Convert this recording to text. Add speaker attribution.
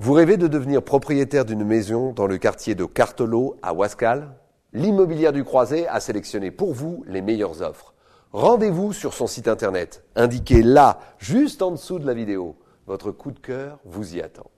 Speaker 1: Vous rêvez de devenir propriétaire d'une maison dans le quartier de Cartolo à wascal L'immobilière du Croisé a sélectionné pour vous les meilleures offres. Rendez-vous sur son site internet, indiqué là, juste en dessous de la vidéo. Votre coup de cœur vous y attend.